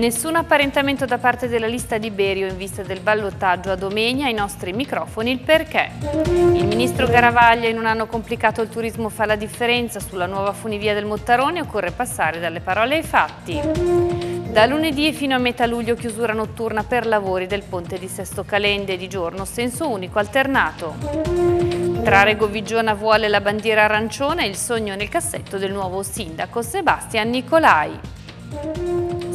Nessun apparentamento da parte della lista di Berio in vista del ballottaggio a Domenia, ai nostri microfoni il perché. Il ministro Garavaglia in un anno complicato il turismo fa la differenza, sulla nuova funivia del Mottarone occorre passare dalle parole ai fatti. Da lunedì fino a metà luglio chiusura notturna per lavori del ponte di Sesto Calende di giorno senso unico alternato. Trarego Vigiona vuole la bandiera arancione e il sogno nel cassetto del nuovo sindaco Sebastian Nicolai.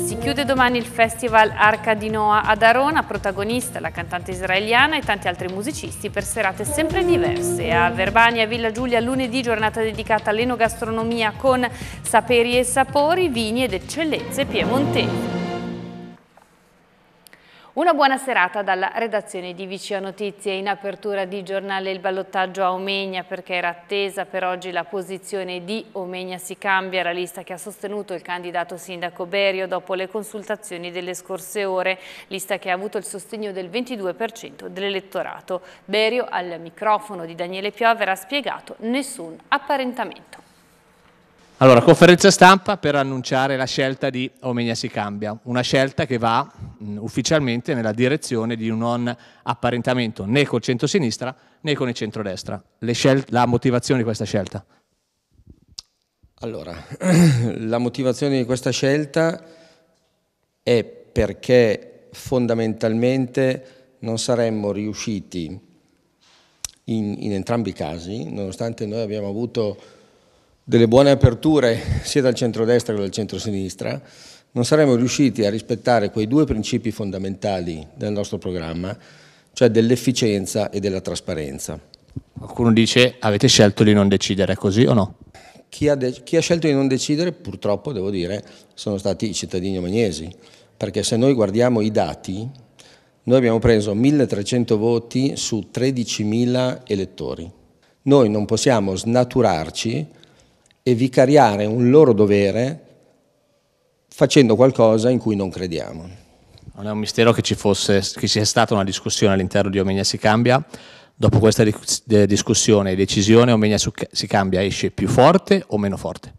Si chiude domani il festival Arca di Noa ad Arona, protagonista la cantante israeliana e tanti altri musicisti per serate sempre diverse. A Verbania, Villa Giulia, lunedì giornata dedicata all'enogastronomia con saperi e sapori, vini ed eccellenze piemontesi. Una buona serata dalla redazione di Vicino Notizie. In apertura di giornale il ballottaggio a Omegna perché era attesa per oggi la posizione di Omegna si cambia, la lista che ha sostenuto il candidato sindaco Berio dopo le consultazioni delle scorse ore, lista che ha avuto il sostegno del 22% dell'elettorato. Berio al microfono di Daniele Piovera ha spiegato nessun apparentamento. Allora, conferenza stampa per annunciare la scelta di Omegna si cambia, una scelta che va mh, mm, ufficialmente nella direzione di un non apparentamento né col centro-sinistra né con il centro-destra. la motivazione di questa scelta? Allora, la motivazione di questa scelta è perché fondamentalmente non saremmo riusciti in, in entrambi i casi, nonostante noi abbiamo avuto delle buone aperture sia dal centrodestra che dal centrosinistra, non saremmo riusciti a rispettare quei due principi fondamentali del nostro programma, cioè dell'efficienza e della trasparenza. Qualcuno dice avete scelto di non decidere, così o no? Chi ha, chi ha, scelto di non decidere, purtroppo devo dire, sono stati i cittadini omagnesi, perché se noi guardiamo i dati, noi abbiamo preso 1300 voti su 13.000 elettori. Noi non possiamo snaturarci e vicariare un loro dovere facendo qualcosa in cui non crediamo. Non è un mistero che ci, fosse, che sia stata una discussione all'interno di Omegna si cambia. Dopo questa discussione e decisione, Omegna si cambia esce più forte o meno forte?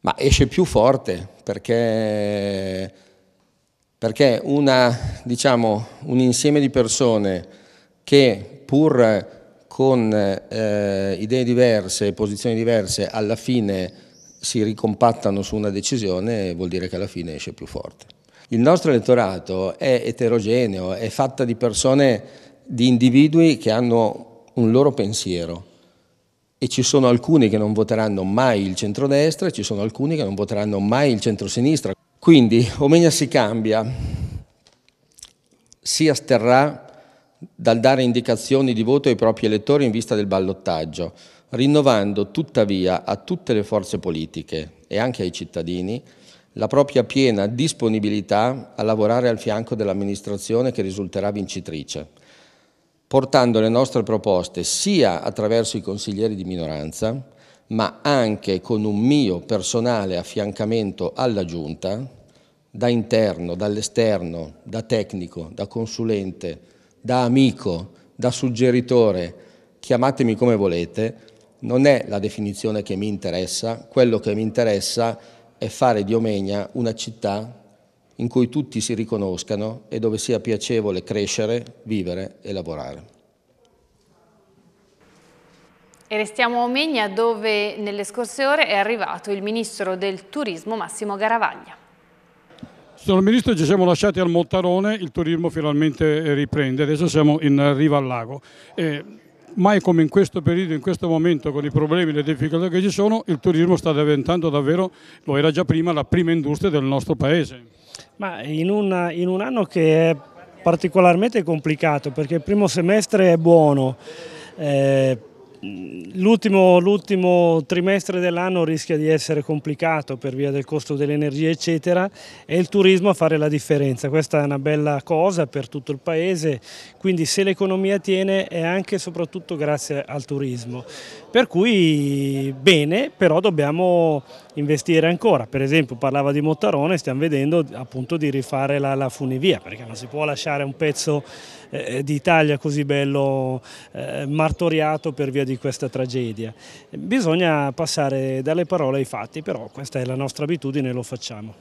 Ma esce più forte perché, perché una, diciamo, un insieme di persone che pur con eh, idee diverse, posizioni diverse, alla fine si ricompattano su una decisione, vuol dire che alla fine esce più forte. Il nostro elettorato è eterogeneo, è fatta di persone, di individui che hanno un loro pensiero e ci sono alcuni che non voteranno mai il centrodestra e ci sono alcuni che non voteranno mai il centrosinistra. Quindi Omegna si cambia, si asterrà dal dare indicazioni di voto ai propri elettori in vista del ballottaggio, rinnovando tuttavia a tutte le forze politiche e anche ai cittadini la propria piena disponibilità a lavorare al fianco dell'amministrazione che risulterà vincitrice, portando le nostre proposte sia attraverso i consiglieri di minoranza, ma anche con un mio personale affiancamento alla Giunta, da interno, dall'esterno, da tecnico, da consulente, da amico, da suggeritore, chiamatemi come volete, non è la definizione che mi interessa, quello che mi interessa è fare di Omegna una città in cui tutti si riconoscano e dove sia piacevole crescere, vivere e lavorare. E restiamo a Omegna dove nelle scorse ore è arrivato il ministro del turismo Massimo Garavaglia. Signor Ministro, ci siamo lasciati al Montarone, il turismo finalmente riprende, adesso siamo in riva al lago. Eh, mai come in questo periodo, in questo momento, con i problemi e le difficoltà che ci sono, il turismo sta diventando davvero, lo era già prima, la prima industria del nostro Paese. Ma in, una, in un anno che è particolarmente complicato, perché il primo semestre è buono, eh, Mm, l'ultimo, trimestre dell'anno rischia di essere complicato per via del costo dell'energia eccetera e il turismo a fare la differenza, questa è una bella cosa per tutto il paese, quindi se l'economia tiene è anche e soprattutto grazie al turismo, per cui bene però dobbiamo investire ancora. Per esempio parlava di Mottarone, stiamo vedendo appunto di rifare la, la funivia, perché non si può lasciare un pezzo eh, eh, d'Italia così bello eh, martoriato per via di questa tragedia. Bisogna passare dalle parole ai fatti, però questa è la nostra abitudine e lo facciamo.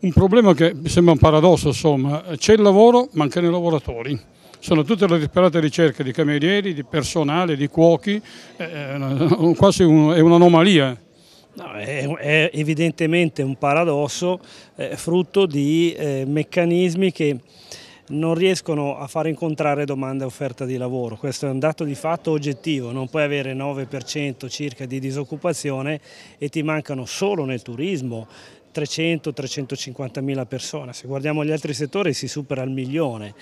Un problema che mi sembra un paradosso, insomma, c'è il lavoro, mancano i lavoratori sono tutte le disperate ricerche di camerieri, di personale, di cuochi, eh, eh quasi un, è un'anomalia. No, è, è, evidentemente un paradosso eh, frutto di eh, meccanismi che non riescono a far incontrare domanda e offerta di lavoro. Questo è un dato di fatto oggettivo, non puoi avere 9% circa di disoccupazione e ti mancano solo nel turismo 300-350 mila persone, se guardiamo gli altri settori si supera il milione,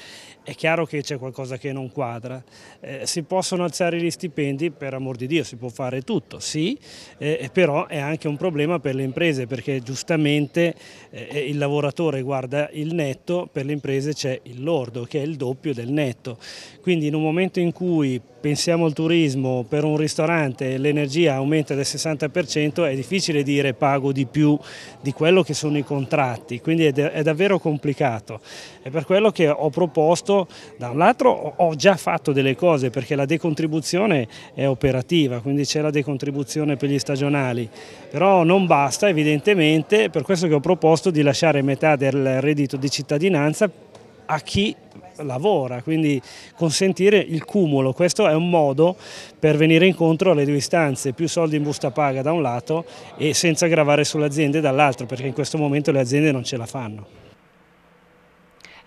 è chiaro che c'è qualcosa che non quadra, eh, si possono alzare gli stipendi, per amor di Dio si può fare tutto, sì, eh, eh però è anche un problema per le imprese perché giustamente eh, eh, il lavoratore guarda il netto, per le imprese c'è il lordo che è il doppio del netto, quindi in un momento in cui pensiamo al turismo, per un ristorante l'energia aumenta del 60% è difficile dire pago di più di quello che sono i contratti, quindi è, è davvero complicato. È per quello che ho proposto, da un lato ho già fatto delle cose perché la decontribuzione è operativa, quindi c'è la decontribuzione per gli stagionali, però non basta evidentemente, per questo che ho proposto di lasciare metà del reddito di cittadinanza a chi lavora, quindi consentire il cumulo, questo è un modo per venire incontro alle due istanze, più soldi in busta paga da un lato e senza gravare sulle aziende dall'altro, perché in questo momento le aziende non ce la fanno.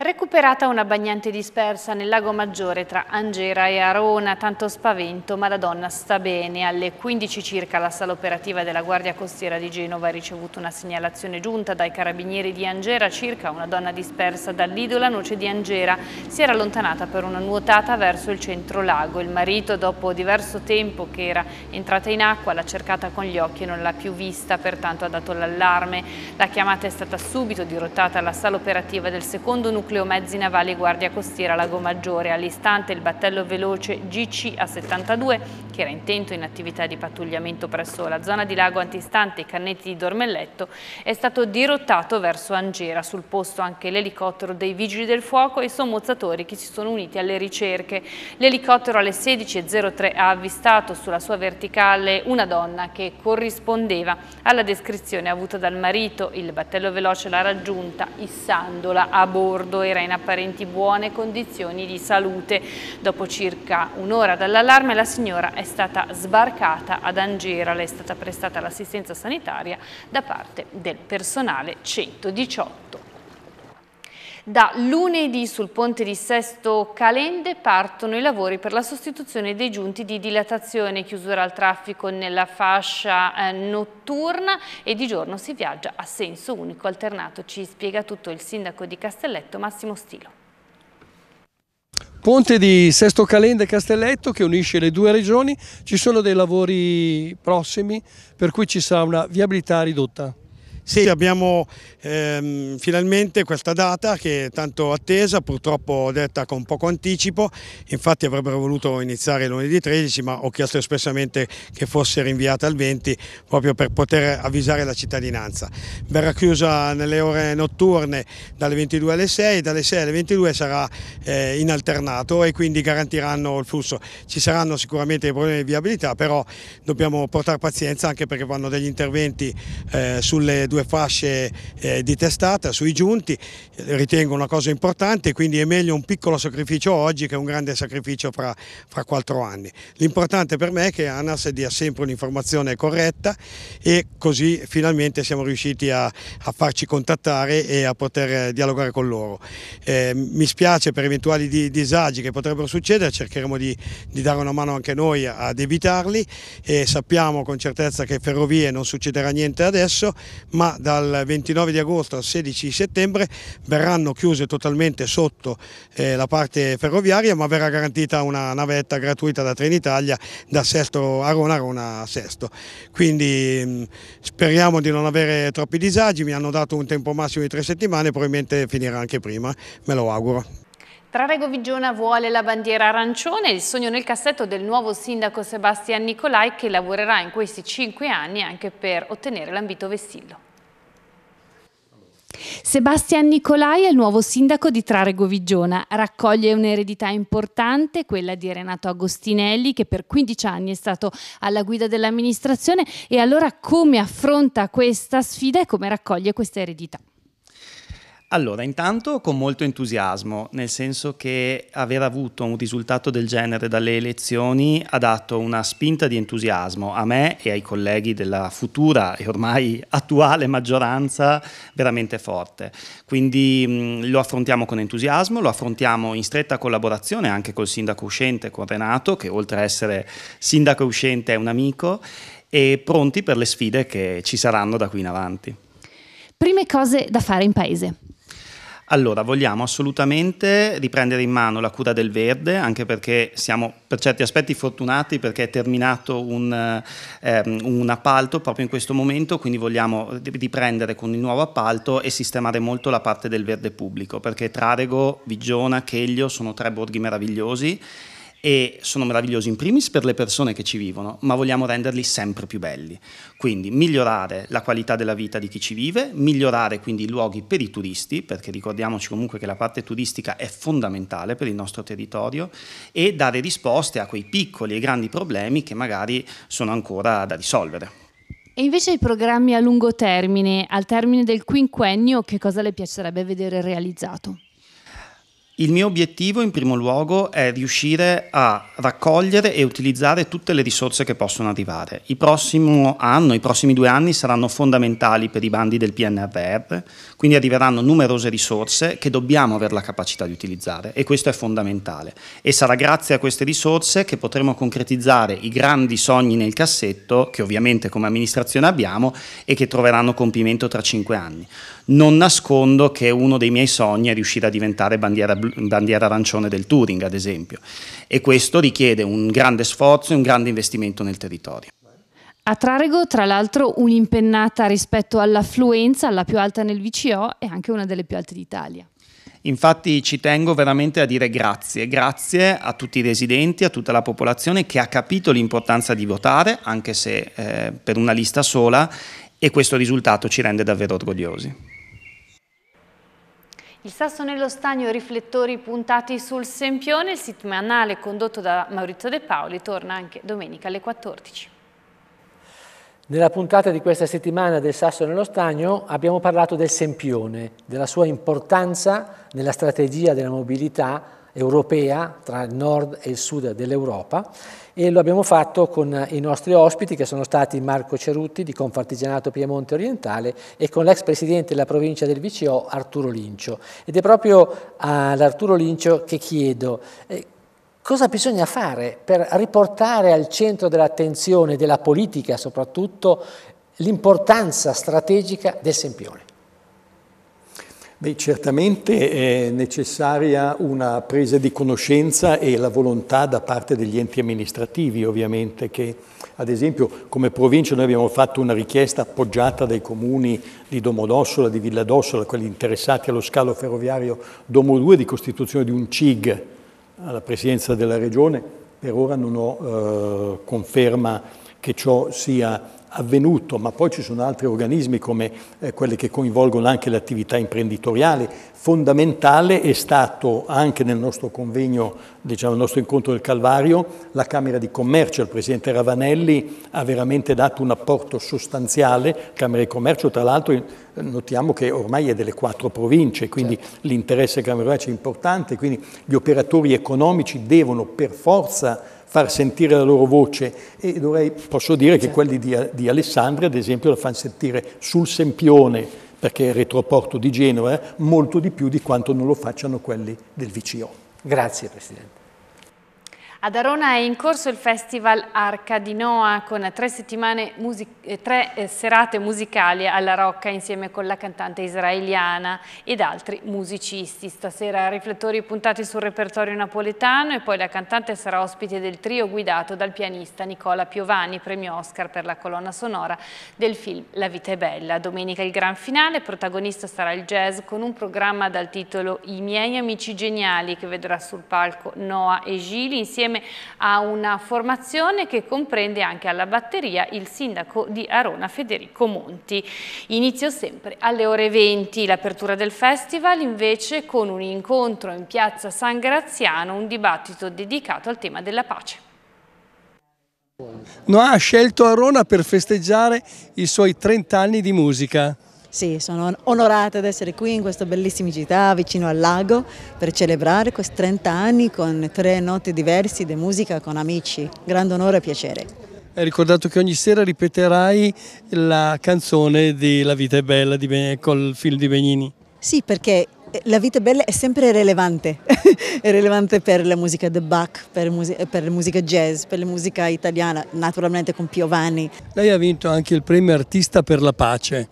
Recuperata una bagnante dispersa nel lago Maggiore tra Angera e Arona, tanto spavento, ma la donna sta bene. Alle 15 circa la sala operativa della Guardia Costiera di Genova ha ricevuto una segnalazione giunta dai carabinieri di Angera circa una donna dispersa dall'idola noce di Angera. Si era allontanata per una nuotata verso il centro lago. Il marito, dopo diverso tempo che era entrata in acqua, l'ha cercata con gli occhi e non l'ha più vista, pertanto ha dato l'allarme. La chiamata è stata subito dirottata alla sala operativa del secondo nucleo nucleo mezzi navali Guardia Costiera Lago Maggiore. All'istante il battello veloce gca 72 che era intento in attività di pattugliamento presso la zona di lago antistante e cannetti di Dormelletto, è stato dirottato verso Angera. Sul posto anche l'elicottero dei Vigili del Fuoco e i sommozzatori che si sono uniti alle ricerche. L'elicottero alle 16.03 ha avvistato sulla sua verticale una donna che corrispondeva alla descrizione avuta dal marito. Il battello veloce l'ha raggiunta issandola a bordo. Bordo era in apparenti buone condizioni di salute. Dopo circa un'ora dall'allarme la signora è stata sbarcata ad Angera, le è stata prestata l'assistenza sanitaria da parte del personale 118. Da lunedì sul ponte di Sesto Calende partono i lavori per la sostituzione dei giunti di dilatazione, chiusura al traffico nella fascia eh, notturna e di giorno si viaggia a senso unico alternato. Ci spiega tutto il sindaco di Castelletto Massimo Stilo. Ponte di Sesto Calende Castelletto che unisce le due regioni, ci sono dei lavori prossimi per cui ci sarà una viabilità ridotta. Sì, abbiamo ehm, finalmente questa data che è tanto attesa, purtroppo detta con poco anticipo, infatti avrebbero voluto iniziare lunedì 13 ma ho chiesto espressamente che fosse rinviata al 20 proprio per poter avvisare la cittadinanza. Verrà chiusa nelle ore notturne dalle 22 alle 6, dalle 6 alle 22 sarà eh, in alternato e quindi garantiranno il flusso. Ci saranno sicuramente dei problemi di viabilità però dobbiamo portare pazienza anche perché vanno degli interventi eh, sulle due fasce eh, di testata sui giunti, ritengo una cosa importante, quindi è meglio un piccolo sacrificio oggi che un grande sacrificio fra, fra quattro anni. L'importante per me è che ANAS dia sempre un'informazione corretta e così finalmente siamo riusciti a, a farci contattare e a poter eh, dialogare con loro. Eh, mi spiace per eventuali di, disagi che potrebbero succedere, cercheremo di, di, dare una mano anche noi ad evitarli e sappiamo con certezza che ferrovie non succederà niente adesso, ma ma dal 29 di agosto al 16 settembre verranno chiuse totalmente sotto eh, la parte ferroviaria ma verrà garantita una navetta gratuita da Trenitalia da Sesto Arona Rona a Sesto. Quindi mh, speriamo di non avere troppi disagi, mi hanno dato un tempo massimo di tre settimane, probabilmente finirà anche prima, me lo auguro. Trarego Vigiona vuole la bandiera arancione, il sogno nel cassetto del nuovo sindaco Sebastian Nicolai che lavorerà in questi cinque anni anche per ottenere l'ambito vessillo. Sebastian Nicolai è il nuovo sindaco di Traregovigiona. Raccoglie un'eredità importante, quella di Renato Agostinelli, che per 15 anni è stato alla guida dell'amministrazione. E allora come affronta questa sfida e come raccoglie questa eredità? Allora, intanto con molto entusiasmo, nel senso che aver avuto un risultato del genere dalle elezioni ha dato una spinta di entusiasmo a me e ai colleghi della futura e ormai attuale maggioranza veramente forte. Quindi mh, lo affrontiamo con entusiasmo, lo affrontiamo in stretta collaborazione anche col sindaco uscente, con Renato, che oltre a essere sindaco uscente è un amico, e pronti per le sfide che ci saranno da qui in avanti. Prime cose da fare in paese. Allora, vogliamo assolutamente riprendere in mano la cura del verde, anche perché siamo per certi aspetti fortunati perché è terminato un, ehm, un appalto proprio in questo momento, quindi vogliamo riprendere con il nuovo appalto e sistemare molto la parte del verde pubblico, perché Trarego, Vigiona, Cheglio sono tre borghi meravigliosi e sono meravigliosi in primis per le persone che ci vivono, ma vogliamo renderli sempre più belli. Quindi migliorare la qualità della vita di chi ci vive, migliorare quindi i luoghi per i turisti, perché ricordiamoci comunque che la parte turistica è fondamentale per il nostro territorio, e dare risposte a quei piccoli e grandi problemi che magari sono ancora da risolvere. E invece i programmi a lungo termine, al termine del quinquennio, che cosa le piacerebbe vedere realizzato? Il mio obiettivo in primo luogo è riuscire a raccogliere e utilizzare tutte le risorse che possono arrivare. Il prossimo anno, i prossimi due anni saranno fondamentali per i bandi del PNRR, quindi arriveranno numerose risorse che dobbiamo avere la capacità di utilizzare e questo è fondamentale. E sarà grazie a queste risorse che potremo concretizzare i grandi sogni nel cassetto, che ovviamente come amministrazione abbiamo, e che troveranno compimento tra cinque anni non nascondo che uno dei miei sogni è riuscire a diventare bandiera, bandiera arancione del Turing, ad esempio, e questo richiede un grande sforzo e un grande investimento nel territorio. A Trarego, tra l'altro, un'impennata rispetto all'affluenza, la più alta nel VCO e anche una delle più alte d'Italia. Infatti ci tengo veramente a dire grazie, grazie a tutti i residenti, a tutta la popolazione che ha capito l'importanza di votare, anche se eh, per una lista sola, e questo risultato ci rende davvero orgogliosi. Il Sasso nello Stagno riflettori puntati sul Sempione, il settimanale condotto da Maurizio De Paoli, torna anche domenica alle 14. Nella puntata di questa settimana del Sasso nello Stagno abbiamo parlato del Sempione, della sua importanza nella strategia della mobilità europea tra il nord e il sud dell'Europa e lo abbiamo fatto con eh, i nostri ospiti che sono stati Marco Cerutti di Confartigianato Piemonte Orientale e con l'ex presidente della provincia del VCO Arturo Lincio. Ed è proprio eh, ad Arturo Lincio che chiedo eh, cosa bisogna fare per riportare al centro dell'attenzione della politica soprattutto l'importanza strategica del Sempione. Beh, certamente è necessaria una presa di conoscenza e la volontà da parte degli enti amministrativi, ovviamente, che ad esempio come provincia noi abbiamo fatto una richiesta appoggiata dai comuni di Domodossola, di Villadossola, quelli interessati allo scalo ferroviario Domo 2 di costituzione di un CIG alla presidenza della regione. Per ora non ho eh, conferma che ciò sia avvenuto, ma poi ci sono altri organismi come eh, quelli che coinvolgono anche l'attività imprenditoriale. Fondamentale è stato anche nel nostro convegno, diciamo, il nostro incontro del Calvario, la Camera di Commercio, il Presidente Ravanelli ha veramente dato un apporto sostanziale, Camera di Commercio tra l'altro notiamo che ormai è delle quattro province, quindi certo. l'interesse camera è importante, quindi gli operatori economici devono per forza far sentire la loro voce e dovrei, posso dire certo. che quelli di, di, Alessandria, ad esempio, la fanno sentire sul Sempione, perché è il retroporto di Genova, molto di più di quanto non lo facciano quelli del VCO. Grazie Presidente. Ad Arona è in corso il Festival Arca di Noa con tre, music eh, tre eh, serate musicali alla Rocca insieme con la cantante israeliana ed altri musicisti. Stasera riflettori puntati sul repertorio napoletano e poi la cantante sarà ospite del trio guidato dal pianista Nicola Piovani, premio Oscar per la colonna sonora del film La vita è bella. Domenica il gran finale, protagonista sarà il jazz con un programma dal titolo I miei amici geniali che vedrà sul palco Noa e Gili insieme insieme a una formazione che comprende anche alla batteria il sindaco di Arona Federico Monti. Inizio sempre alle ore 20 l'apertura del festival invece con un incontro in piazza San Graziano, un dibattito dedicato al tema della pace. No, ha scelto Arona per festeggiare i suoi 30 anni di musica. Sì, sono onorata di essere qui in questa bellissima città vicino al lago per celebrare questi 30 anni con tre notti diversi di musica con amici. Grande onore e piacere. Hai ricordato che ogni sera ripeterai la canzone di La vita è bella di col film di Benini. Sì, perché eh, la vita è bella è sempre rilevante, è rilevante per la musica de Bach, per, mus per, la musica jazz, per la musica italiana, naturalmente con Piovanni. Lei ha vinto anche il premio Artista per la Pace.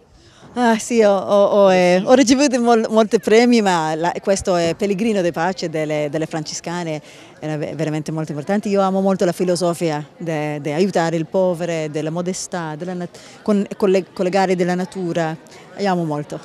Ah, sì, ho, ho, ho, eh, ho ricevuto mol, molti premi, ma la, questo è Pellegrino di Pace delle, delle, Franciscane, era veramente molto importante. Io amo molto la filosofia di aiutare il povero, della modestà, della, con, con, le, gare della natura, io amo molto.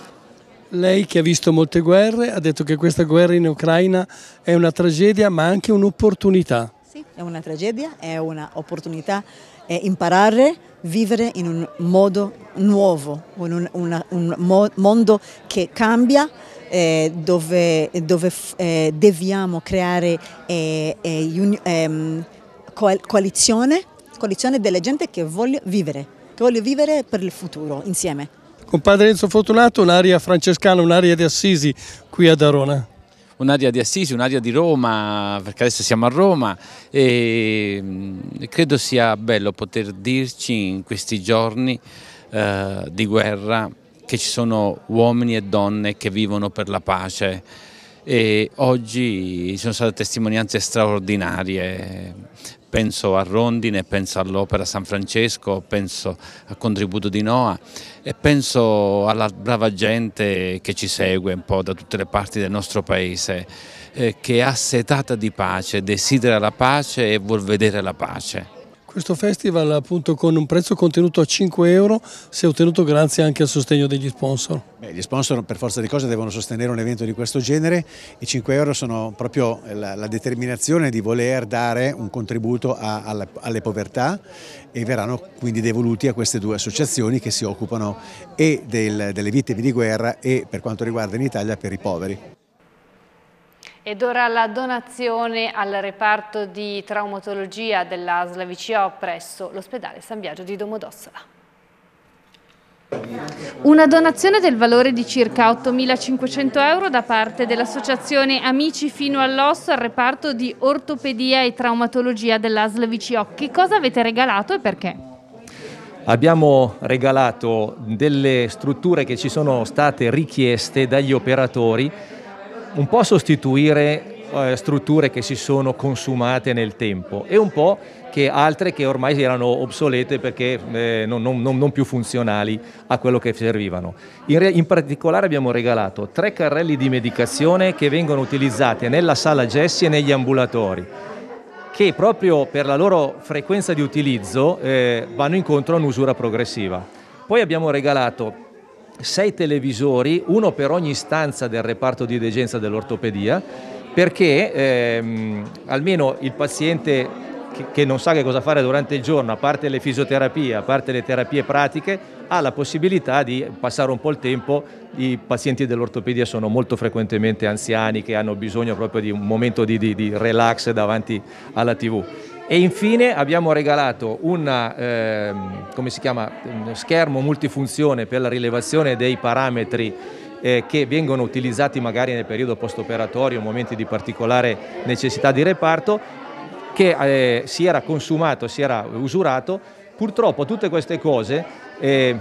Lei che ha visto molte guerre ha detto che questa guerra in Ucraina è una tragedia ma anche un'opportunità. Sì, è una tragedia, è un'opportunità è imparare a vivere in un modo nuovo, in un, una, un mo mondo che cambia, eh, dove, dove eh, dobbiamo creare eh, eh ehm, coalizione, coalizione delle gente che voglio vivere, che voglio vivere per il futuro insieme. Con padre Enzo Fortunato, un'area francescana, un'area di Assisi qui ad Arona un'area di Assisi, un'area di Roma, perché adesso siamo a Roma mm, e credo sia bello poter dirci in questi giorni eh, di guerra che ci sono uomini e donne che vivono per la pace e oggi ci sono state testimonianze straordinarie penso a Rondine, penso all'Opera San Francesco, penso al contributo di Noa e penso alla brava gente che ci segue un po' da tutte le parti del nostro paese, eh, che è assetata di pace, desidera la pace e vuol vedere la pace questo festival appunto con un prezzo contenuto a 5 euro si è ottenuto grazie anche al sostegno degli sponsor. Beh, gli sponsor per forza di cose devono sostenere un evento di questo genere e 5 euro sono proprio la, la determinazione di voler dare un contributo a, alla, alle povertà e verranno quindi devoluti a queste due associazioni che si occupano e del, delle vittime di guerra e per quanto riguarda in Italia per i poveri. Ed ora la donazione al reparto di traumatologia dell'ASL VCO presso l'ospedale San Biagio di Domodossola. Una donazione del valore di circa 8.500 euro da parte dell'associazione Amici fino all'osso al reparto di ortopedia e traumatologia dell'ASL VCO. Che cosa avete regalato e perché? Abbiamo regalato delle strutture che ci sono state richieste dagli operatori un po' sostituire eh, strutture che si sono consumate nel tempo e un po' che altre che ormai erano obsolete perché eh, non, non, non, più funzionali a quello che servivano. In, re, in, particolare abbiamo regalato tre carrelli di medicazione che vengono utilizzati nella sala gessi e negli ambulatori che proprio per la loro frequenza di utilizzo eh, vanno incontro a un'usura progressiva. Poi abbiamo regalato sei televisori, uno per ogni stanza del reparto di degenza dell'ortopedia, perché ehm, almeno il paziente che, che non sa che cosa fare durante il giorno, a parte le fisioterapie, a parte le terapie pratiche, ha la possibilità di passare un po' il tempo. I pazienti dell'ortopedia sono molto frequentemente anziani che hanno bisogno proprio di un momento di, di, di relax davanti alla TV e infine abbiamo regalato un eh, schermo multifunzione per la rilevazione dei parametri eh, che vengono utilizzati magari nel periodo post-operatorio, momenti di particolare necessità di reparto, che eh, si era consumato, si era usurato. Purtroppo tutte queste cose eh,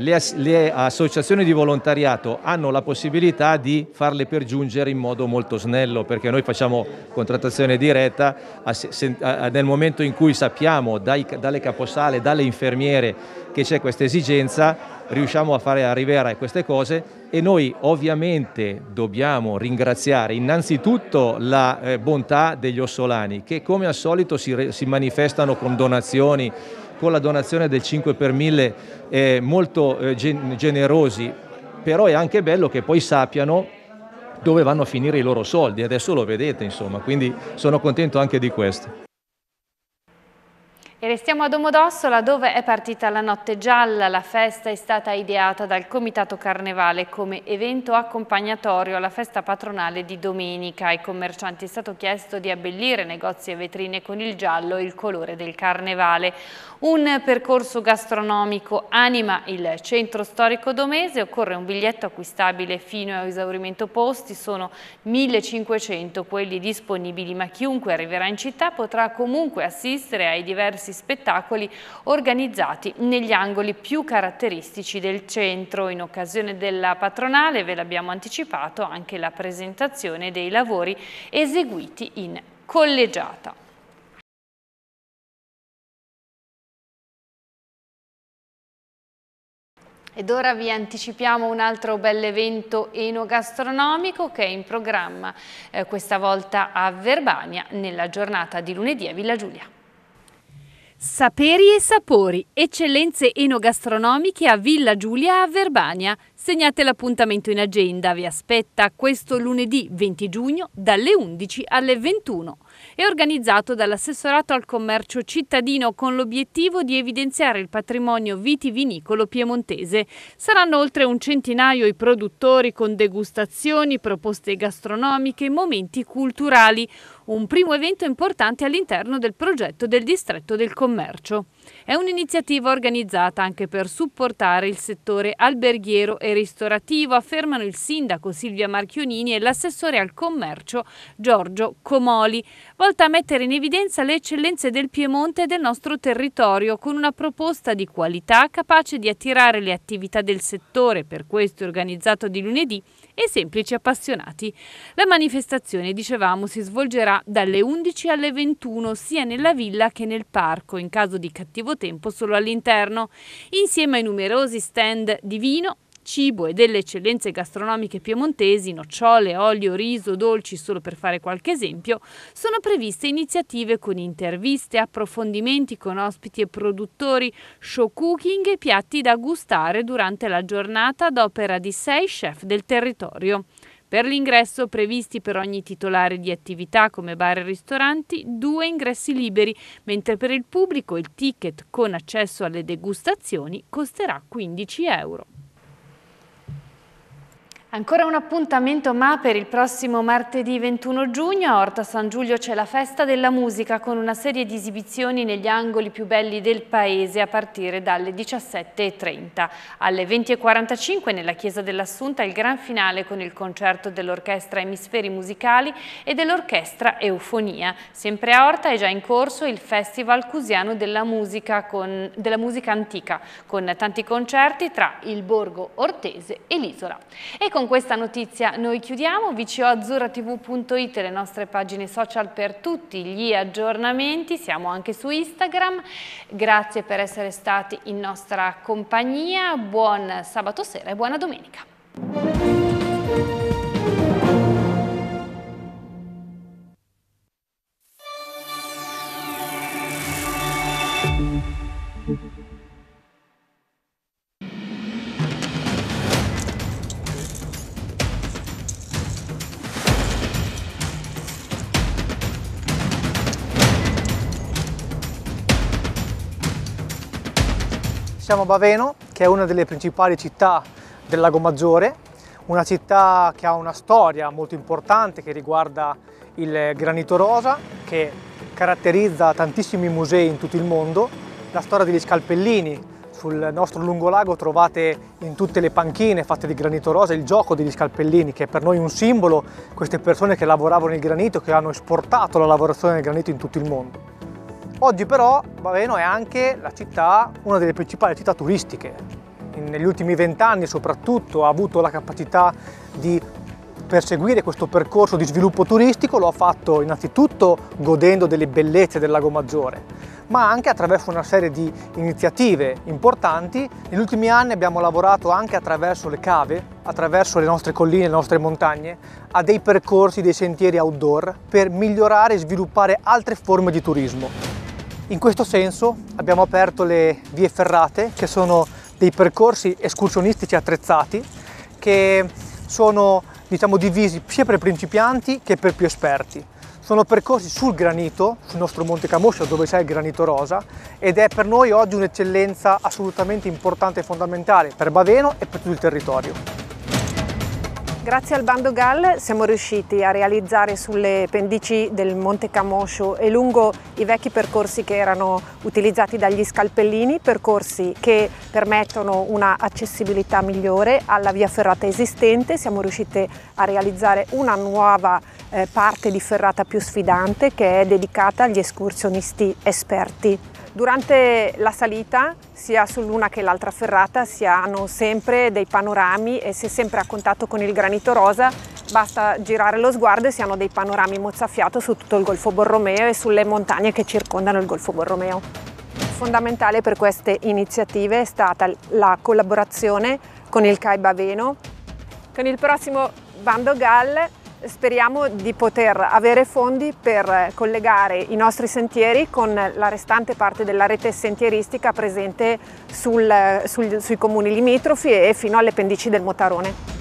le, le, associazioni di volontariato hanno la possibilità di farle per giungere in modo molto snello perché noi facciamo contrattazione diretta a, a, nel momento in cui sappiamo dai, dalle caposale, dalle infermiere che c'è questa esigenza riusciamo a fare arrivare queste cose e noi ovviamente dobbiamo ringraziare innanzitutto la eh, bontà degli ossolani che come al solito si, si, manifestano con donazioni, con la donazione del 5 per 1000 eh, molto eh, gen generosi, però è anche bello che poi sappiano dove vanno a finire i loro soldi, adesso lo vedete insomma, quindi sono contento anche di questo. E restiamo a Domodossola dove è partita la Notte Gialla. La festa è stata ideata dal Comitato Carnevale come evento accompagnatorio alla festa patronale di domenica. Ai commercianti è stato chiesto di abbellire negozi e vetrine con il giallo, e il colore del carnevale. Un percorso gastronomico anima il centro storico domese. Occorre un biglietto acquistabile fino a esaurimento posti. Sono 1500 quelli disponibili, ma chiunque arriverà in città potrà comunque assistere ai diversi diversi spettacoli organizzati negli angoli più caratteristici del centro. In occasione della patronale, ve l'abbiamo anticipato, anche la presentazione dei lavori eseguiti in collegiata. Ed ora vi anticipiamo un altro bel evento enogastronomico che è in programma eh, questa volta a Verbania nella giornata di lunedì a Villa Giulia. Saperi e sapori, eccellenze enogastronomiche a Villa Giulia a Verbania. Segnate l'appuntamento in agenda, vi aspetta questo lunedì 20 giugno dalle 11 alle 21 è organizzato dall'assessorato al commercio cittadino con l'obiettivo di evidenziare il patrimonio vitivinicolo piemontese. Saranno oltre un centinaio i produttori con degustazioni, proposte gastronomiche e momenti culturali, un primo evento importante all'interno del progetto del distretto del commercio. È un'iniziativa organizzata anche per supportare il settore alberghiero e ristorativo, affermano il sindaco Silvia Marchionini e l'assessore al commercio Giorgio Comoli volta a mettere in evidenza le eccellenze del Piemonte e del nostro territorio con una proposta di qualità capace di attirare le attività del settore, per questo organizzato di lunedì, e semplici appassionati. La manifestazione, dicevamo, si svolgerà dalle 11 alle 21 sia nella villa che nel parco, in caso di cattivo tempo solo all'interno, insieme ai numerosi stand di vino, cibo e delle eccellenze gastronomiche piemontesi, nocciole, olio, riso, dolci, solo per fare qualche esempio, sono previste iniziative con interviste, approfondimenti con ospiti e produttori, show cooking e piatti da gustare durante la giornata ad opera di sei chef del territorio. Per l'ingresso previsti per ogni titolare di attività come bar e ristoranti due ingressi liberi, mentre per il pubblico il ticket con accesso alle degustazioni costerà 15 euro. Ancora un appuntamento ma per il prossimo martedì 21 giugno a Orta San Giulio c'è la festa della musica con una serie di esibizioni negli angoli più belli del paese a partire dalle 17.30. Alle 20.45 nella Chiesa dell'Assunta il gran finale con il concerto dell'Orchestra Emisferi Musicali e dell'Orchestra Eufonia. Sempre a Orta è già in corso il Festival Cusiano della Musica, con, della musica Antica con tanti concerti tra il Borgo Ortese e l'Isola. E ecco, con questa notizia noi chiudiamo, vcoazzurratv.it le nostre pagine social per tutti gli aggiornamenti, siamo anche su Instagram, grazie per essere stati in nostra compagnia, buon sabato sera e buona domenica. Siamo a Baveno, che è una delle principali città del Lago Maggiore, una città che ha una storia molto importante che riguarda il granito rosa, che caratterizza tantissimi musei in tutto il mondo, la storia degli scalpellini, sul nostro lungolago trovate in tutte le panchine fatte di granito rosa il gioco degli scalpellini che è per noi un simbolo, queste persone che lavoravano il granito, che hanno esportato la lavorazione del granito in tutto il mondo. Oggi però Baveno è anche la città, una delle principali città turistiche. Negli ultimi vent'anni soprattutto ha avuto la capacità di perseguire questo percorso di sviluppo turistico, lo ha fatto innanzitutto godendo delle bellezze del Lago Maggiore, ma anche attraverso una serie di iniziative importanti. Negli ultimi anni abbiamo lavorato anche attraverso le cave, attraverso le nostre colline, le nostre montagne, a dei percorsi, dei sentieri outdoor per migliorare e sviluppare altre forme di turismo. In questo senso abbiamo aperto le vie ferrate, che sono dei percorsi escursionistici attrezzati, che sono diciamo, divisi sia per principianti che per più esperti. Sono percorsi sul granito, sul nostro Monte Camoscio dove c'è il granito rosa ed è per noi oggi un'eccellenza assolutamente importante e fondamentale per Baveno e per tutto il territorio. Grazie al bando GAL siamo riusciti a realizzare sulle pendici del Monte Camoscio e lungo i vecchi percorsi che erano utilizzati dagli scalpellini, percorsi che permettono una accessibilità migliore alla via ferrata esistente, siamo riusciti a realizzare una nuova eh, parte di ferrata più sfidante che è dedicata agli escursionisti esperti. Durante la salita, sia sull'una che l'altra ferrata, si hanno sempre dei panorami e se sempre a contatto con il granito rosa basta girare lo sguardo e si hanno dei panorami mozzafiato su tutto il Golfo Borromeo e sulle montagne che circondano il Golfo Borromeo. Fondamentale per queste iniziative è stata la collaborazione con il CAI Baveno. Con il prossimo Bando Gall Speriamo di poter avere fondi per collegare i nostri sentieri con la restante parte della rete sentieristica presente sul, sul, sui comuni limitrofi e fino alle pendici del Motarone.